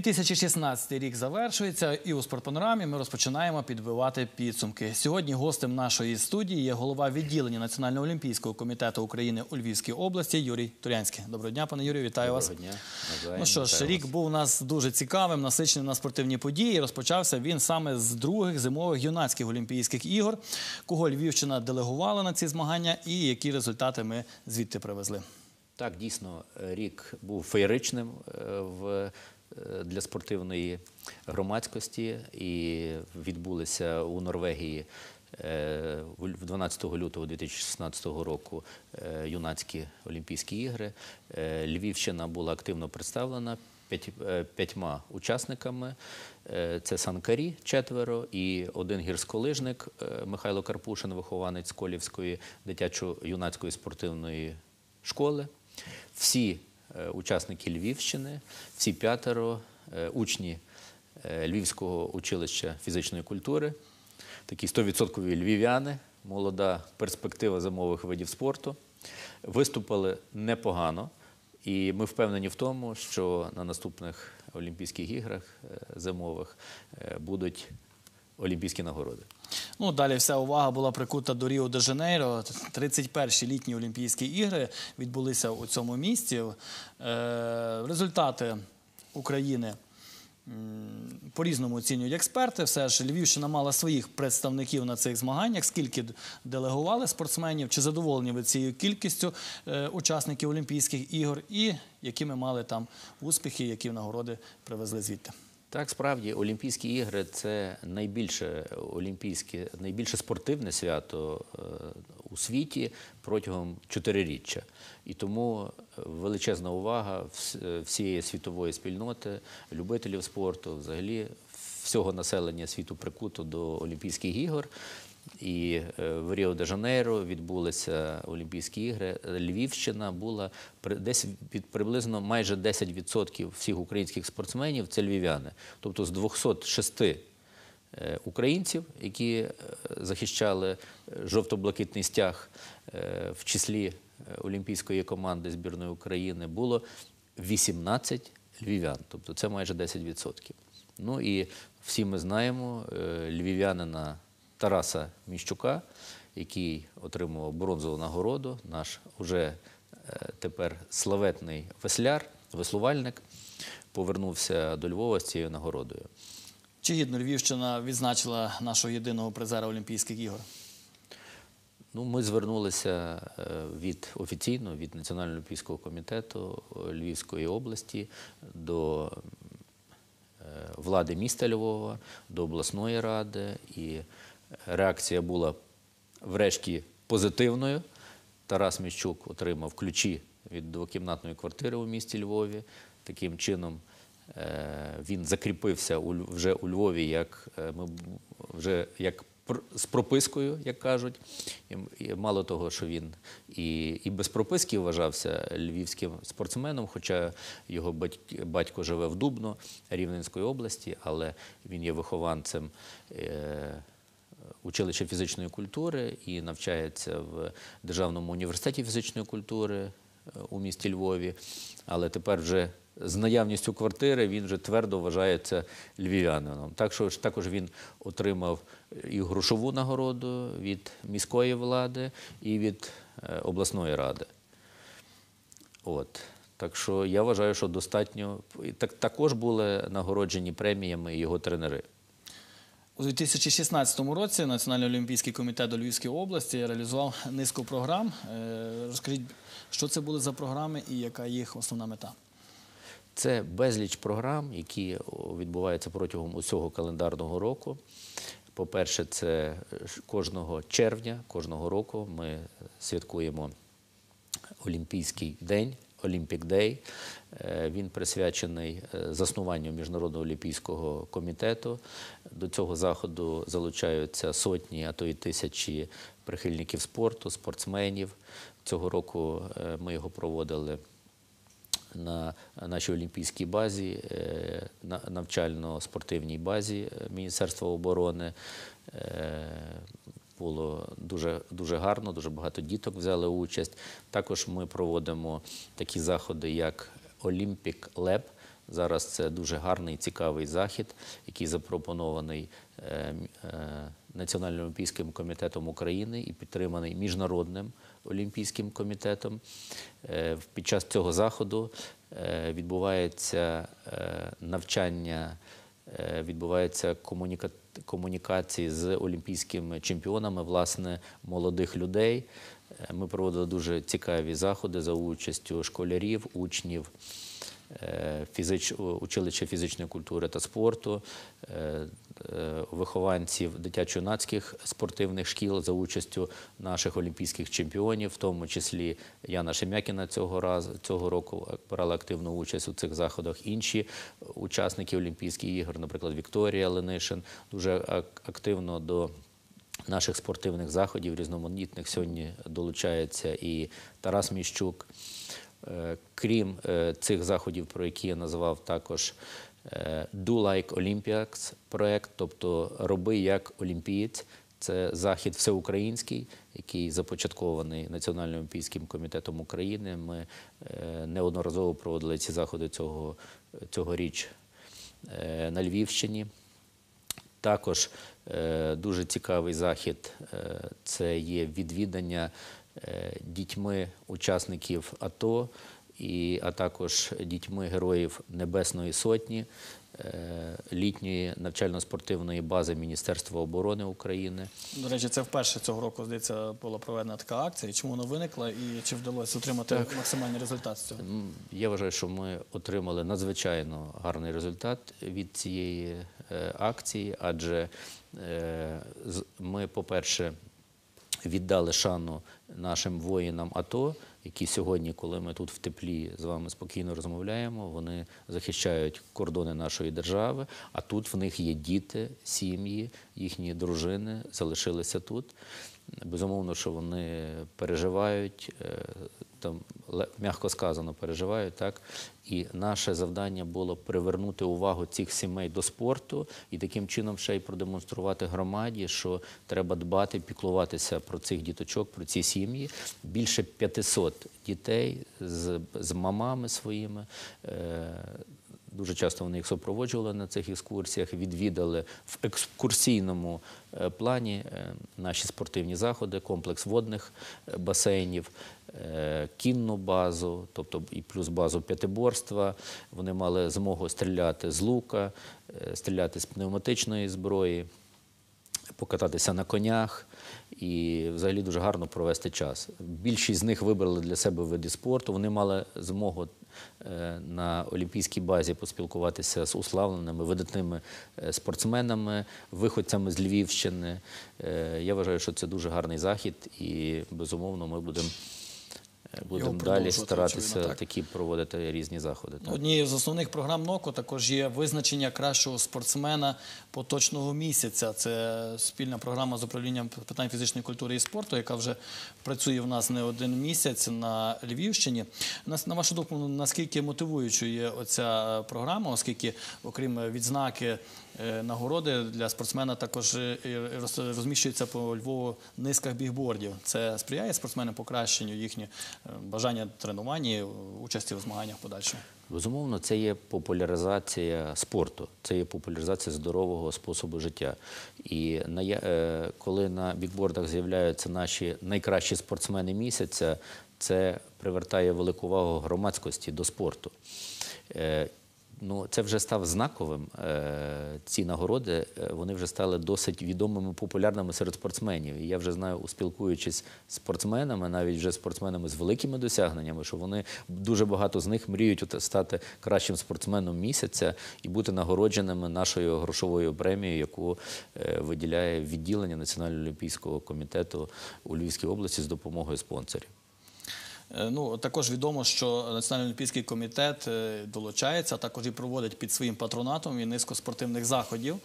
2016 рік завершується, і у спортпанорамі ми розпочинаємо підбивати підсумки. Сьогодні гостем нашої студії є голова відділення Національного олімпійського комітету України у Львівській області Юрій Турянський. Доброго дня, пане Юрію, вітаю Доброго вас. Доброго дня. Доброго ну що ж, рік був у нас дуже цікавим, насичений на спортивні події. Розпочався він саме з других зимових юнацьких олімпійських ігор, кого Львівщина делегувала на ці змагання, і які результати ми звідти привезли. Так, дійсно, рік був феєричним е, в Е, для спортивної громадськості, і відбулися у Норвегії 12 е, лютого 2016 року е, юнацькі Олімпійські ігри. Львівщина була активно представлена. П'ятьма учасниками це Санкарі, четверо, і один гірськолижник Михайло Карпушин, вихованець Колівської дитячо-юнацької спортивної школи. Всі Е, учасники Львівщини, всі п'ятеро е, учні е, Львівського училища фізичної культури, такі 100% львів'яни, молода перспектива зимових видів спорту. Виступили непогано, і ми впевнені в тому, що на наступних Олімпійських іграх зимових будуть олімпійські нагороди. Ну далі вся увага була прикута до Ріо де Жанейро. 31-й літні Олімпійські ігри відбулися у цьому місті. Е, результати України. По різному оцінюють експерти, все ж Львівщина мала своїх представників на цих змаганнях. Скільки делегували спортсменів, чи задоволені ви цією кількістю е, учасників Олімпійських ігор, і які ми мали там успіхи, які нагороди привезли звідти. Так, справді Олімпійські ігри це найбільше олімпійське, найбільше спортивне свято е, у світі протягом чотириріччя. І тому е, величезна увага е, всієї світової спільноти, любителів спорту, взагалі всього населення світу прикуто до Олімпійських ігор. І е, в Ріо де Жанейро відбулися Олімпійські ігри. Львівщина була десь від приблизно майже 10% всіх українських спортсменів це львів'яни. Тобто з 206 е, українців, які е, захищали жовто-блакитний стяг в числі олімпійської команди збірної України, було 18 львів'ян, тобто це майже 10%. Ну і всі ми знаємо е, львів'янина Тараса Міщука, який отримував бронзову нагороду, наш уже е, тепер славетний весляр, веслувальник, повернувся до Львова з цією нагородою. Чи гідно Львівщина відзначила нашого єдиного призера Олімпійських ігор? Ну, ми звернулися е, від офіційно від Національного олімпійського комітету Львівської області до влади міста Львова, до обласної ради, і реакція була врешті позитивною. Тарас Міщук отримав ключі від двокімнатної квартири у місті Львові. Таким чином е, він закріпився вже у Львові, як е, ми вже як з пропискою, як кажуть. І Мало того, що він і і без прописки вважався львівським спортсменом, хоча його батько, батько живе в Дубно Рівненської області, але він є вихованцем. Е, Училище фізичної культури і навчається в Державному університеті фізичної культури е, у місті Львові, але тепер вже з наявністю квартири він вже твердо вважається львів'янином. Так що також він отримав і грошову нагороду від міської влади і від е, обласної ради. От. Так що я вважаю, що достатньо так також були нагороджені преміями його тренери. У 2016 році Національний олімпійський комітет у Львівської області реалізував низку програм. Е, розкажіть, що це були за програми і яка їх основна мета? Це безліч програм, які е, відбуваються протягом усього календарного року. По-перше, це е, кожного червня, кожного року ми е, святкуємо Олімпійський день, Олімпік Дей. Він присвячений заснуванню Міжнародного олімпійського комітету. До цього заходу залучаються сотні, а то й тисячі прихильників спорту, спортсменів. Цього року ми його проводили на нашій олімпійській базі, е, на навчально-спортивній базі Міністерства оборони. Е, було дуже дуже гарно, дуже багато діток взяли участь. Також ми проводимо такі заходи, як Olympic Lab. Зараз це дуже гарний цікавий захід, який запропонований. Е, Національним олімпійським комітетом України і підтриманий Міжнародним олімпійським комітетом. Е, під час цього заходу е, відбувається е, навчання, відбувається комунікації з олімпійськими чемпіонами, власне, молодих людей. Ми проводили дуже цікаві заходи за участю школярів, учнів. Фізич... училища фізичної культури та спорту, Е, вихованців дитячо-юнацьких спортивних шкіл за участю наших олімпійських чемпіонів, в тому числі Яна Шем'якіна цього разу цього року брала активну участь у цих заходах. Інші учасники Олімпійських ігор, наприклад, Вікторія Ленишин, дуже активно до. Наших спортивних заходів різноманітних сьогодні долучається і Тарас Міщук. Е, крім е, цих заходів, про які я назвав також Е, Do like Olympiacs проект, тобто роби як олімпієць. Це захід всеукраїнський, який започаткований Національним олімпійським комітетом України. Ми е, неодноразово проводили ці заходи цього, цьогоріч е, на Львівщині. Також дуже цікавий захід це є відвідання дітьми учасників АТО і, а також дітьми героїв Небесної Сотні, е, літньої навчально-спортивної бази Міністерства оборони України. До речі, це вперше цього року здається була проведена така акція. Чому вона виникла і чи вдалося отримати так. максимальний результат з цього? Я вважаю, що ми отримали надзвичайно гарний результат від цієї е, акції, адже е, ми, по-перше, віддали шану нашим воїнам АТО які сьогодні, коли ми тут в теплі з вами спокійно розмовляємо, вони захищають кордони нашої держави. А тут в них є діти, сім'ї, їхні дружини залишилися тут. Безумовно, що вони переживають е, там м'яко сказано переживають, так і наше завдання було привернути увагу цих сімей до спорту і таким чином ще й продемонструвати громаді, що треба дбати, піклуватися про цих діточок, про ці сім'ї. Більше 500 дітей з з мамами своїми. Е Дуже часто вони їх супроводжували на цих екскурсіях, відвідали в екскурсійному е, плані е, наші спортивні заходи, комплекс водних е, басейнів, кінну базу, тобто і плюс базу п'ятиборства. Вони мали змогу стріляти з лука, стріляти з пневматичної зброї, покататися на конях. І взагалі дуже гарно провести час. Більшість з них вибрали для себе види спорту. Вони мали змогу Е, на олімпійській базі поспілкуватися з уславленими видатними е, спортсменами, виходцями з Львівщини. Е, я вважаю, що це дуже гарний захід, і безумовно ми будемо будемо далі старатися так. такі проводити різні заходи. Так? Однією з основних програм НОКО також є визначення кращого спортсмена поточного місяця. Це спільна програма з управлінням питань фізичної культури і спорту, яка вже працює в нас не один місяць на Львівщині. На вашу думку, наскільки мотивуючою є оця е, програма, оскільки, окрім відзнаки. Е, нагороди для спортсмена також е, розміщується по Львову низках бігбордів. Це сприяє спортсменам покращенню їхніх е, бажання тренуванні, участі у змаганнях подальше. Безумовно, це є популяризація спорту, це є популяризація здорового способу життя. І коли на бікбордах з'являються наші найкращі спортсмени місяця, це привертає велику увагу громадськості до спорту ну це вже став знаковим. Е, ці нагороди е, вони вже стали досить відомими, популярними серед спортсменів. І я вже знаю, спілкуючись з спортсменами, навіть вже спортсменами з великими досягненнями, що вони дуже багато з них мріють стати кращим спортсменом місяця і бути нагородженими нашою грошовою премією, яку е, виділяє відділення Національного олімпійського комітету у Львівській області з допомогою спонсорів. Е, ну також відомо, що Національний олімпійський комітет е, долучається, а також і проводить під своїм патронатом і низку спортивних заходів,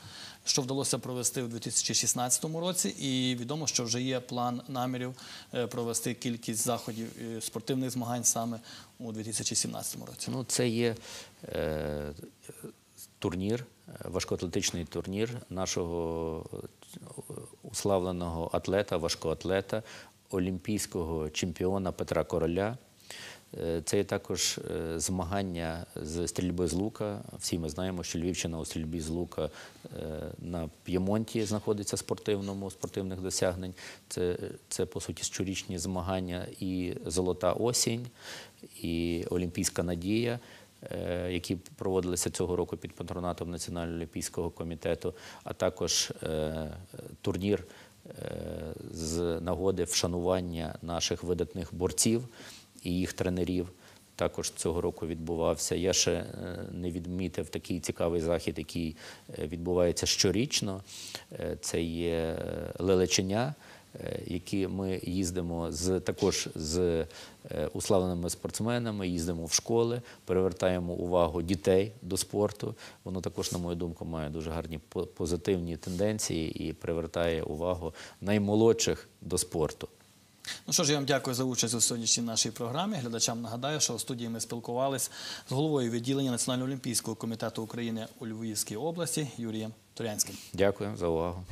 що вдалося провести у 2016 році. І відомо, що вже є план намірів е, провести кількість заходів спортивних змагань саме у 2017 році. Ну це є е, турнір, важкоатлетичний турнір нашого. Уславленого атлета, важкоатлета олімпійського чемпіона Петра Короля. Е, це є також е, змагання з стрільби з лука. Всі ми знаємо, що Львівщина у стрільбі з лука е, на П'ємонті знаходиться спортивному спортивних досягнень. Це це по суті щорічні змагання і золота осінь, і Олімпійська надія. Які проводилися цього року під патронатом Національного олімпійського комітету, а також турнір з нагоди вшанування наших видатних борців і їх тренерів. Також цього року відбувався. Я ще е, не відмітив такий цікавий захід, який е, відбувається щорічно. Е, це є лелечення. Е, які ми їздимо з також з е, уславленими спортсменами, їздимо в школи, перевертаємо увагу дітей до спорту. Воно також, на мою думку, має дуже гарні позитивні тенденції і привертає увагу наймолодших до спорту. Ну що ж, я вам дякую за участь у сьогоднішній нашій програмі. Глядачам нагадаю, що у студії ми спілкувалися з головою відділення Національного олімпійського комітету України у Львівській області Юрієм Турянським. Дякую за увагу.